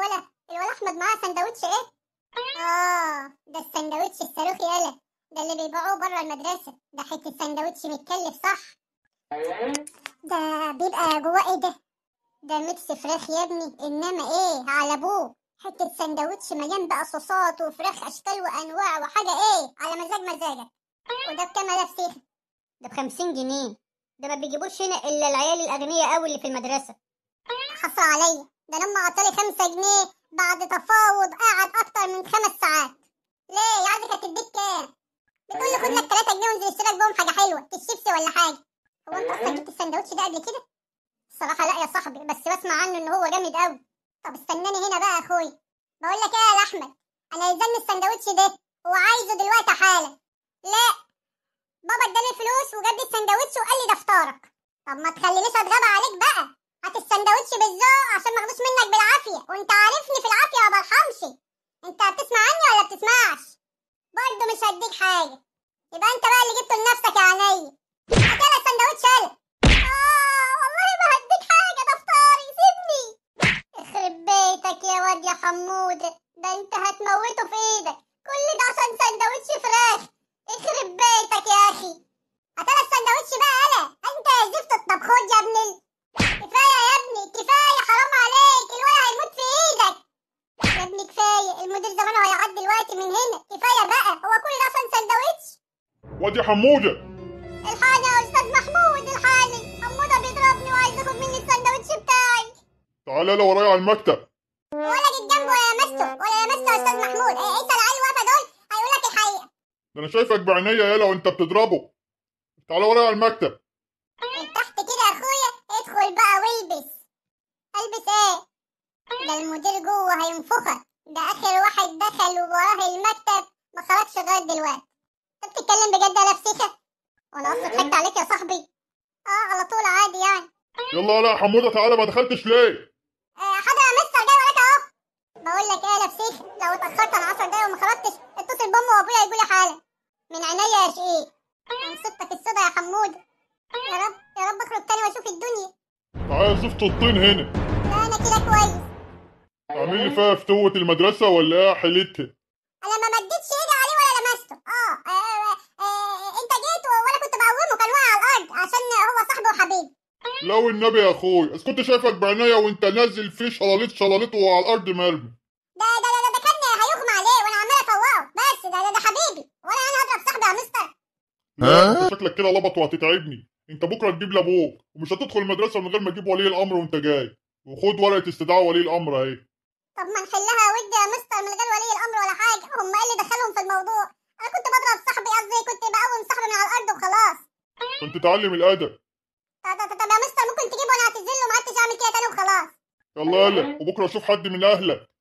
الولا الولا احمد معاه سندوتش ايه اه ده السندوتش الصاروخي يالا ده اللي بيبيعوه بره المدرسه ده حته سندوتش متكلف صح ده بيبقى جواه ايه ده ده ميكس فراخ يا ابني انما ايه على ابوه حته سندوتش مليان بقى صوصات وفراخ اشكال وانواع وحاجه ايه على مزاج مزاجك وده بكام الاف فيها ده بخمسين جنيه ده ما بيجيبوش هنا الا العيال الاغنياء قوي اللي في المدرسه حصل عليا ده لما عطالي خمسة جنيه بعد تفاوض قعد أكتر من خمس ساعات ليه يا عم كانت تديك كام؟ بتقول لي خد لك 3 جنيه وانزل اشتري بيهم حاجة حلوة الشيبسي ولا حاجة هو أنت أصلا جبت السندوتش ده قبل كده؟ الصراحة لا يا صاحبي بس بسمع عنه إن هو جامد أوي طب استناني هنا بقى يا أخويا بقول لك إيه يا أحمد أنا يلزمني السندوتش ده وعايزه دلوقتي حالا لا بابا اداني الفلوس وجاب لي السندوتش وقال لي ده فطارك طب ما تخلينيش اتغاب سندوتش بالذوق عشان ماخدوش منك بالعافيه وانت عارفني في العافيه ما برحمش انت بتسمع عني ولا بتسمعش برضه مش هديك حاجه يبقى انت بقى اللي جبته لنفسك يا عيني اكل السندوتش قلب اه والله ما هديك حاجه ده فطاري سيبني اخرب بيتك يا واد يا حموده ده انت هتموته في ايدك كل ده عشان سندوتش فراخ اخرب بيتك يا ودي حموده الحاجة يا استاذ محمود الحاجة حموده بيضربني وعايز ياخد مني السندوتش بتاعي تعالى لو ورايا على المكتب ولا جيت جنبه ولا لمسته ولا لمسته يا استاذ محمود ايه انت إيه العيال واقفه دول هيقول لك الحقيقه ده انا شايفك بعينيا يالا وانت بتضربه تعالى ورايا على المكتب من تحت كده يا اخويا ادخل بقى والبس البس ايه ده المدير جوه هينفخك ده اخر واحد دخل وراه المكتب ما خرجش لغايه دلوقتي انت بتتكلم بجد يا لفسيسه وانا اصلا إيه؟ ضحكت عليك يا صاحبي اه على طول عادي يعني يلا يلا يا حموده تعالى ما دخلتش ليه آه، حاضر يا مستر جاي وراك اهو بقول لك ايه يا لفسيسه لو اتاخرت على 10 دقايق وما خرجتش اتصل بامي وابويا يجوا لي حالا من عينيا يا شقيق من صدتك السودا يا حموده يا رب يا رب اخرج تاني واشوف الدنيا تعالى شوف الطين هنا لا انا كده كويس تعمل لي إيه فيها فتوة المدرسة ولا ايه يا حليتها؟ انا ما مديتش ايدي عليه ولا لمسته، اه, آه، لو النبي يا اخويا اذا كنت شايفك بعناية وانت نازل فيه شلاليط شلاليط وعلى الارض مرمي ده ده ده ده كان هيغمى عليه وانا عمال افوقه بس ده ده, ده حبيبي ولا انا هضرب صاحبي يا مستر ها شكلك كده لبط وهتتعبني انت بكره تجيب لابوك ومش هتدخل المدرسه من غير ما تجيب ولي الامر وانت جاي وخد ورقه استدعاء ولي الامر اهي طب ما نحلها ودي يا مستر من غير ولي الامر ولا حاجه هم ايه اللي دخلهم في الموضوع انا كنت بضرب صاحبي قصدي كنت بقوم صاحبي من على الارض وخلاص عشان تتعلم الادب يلا يلا آه. وبكره اشوف حد من اهلك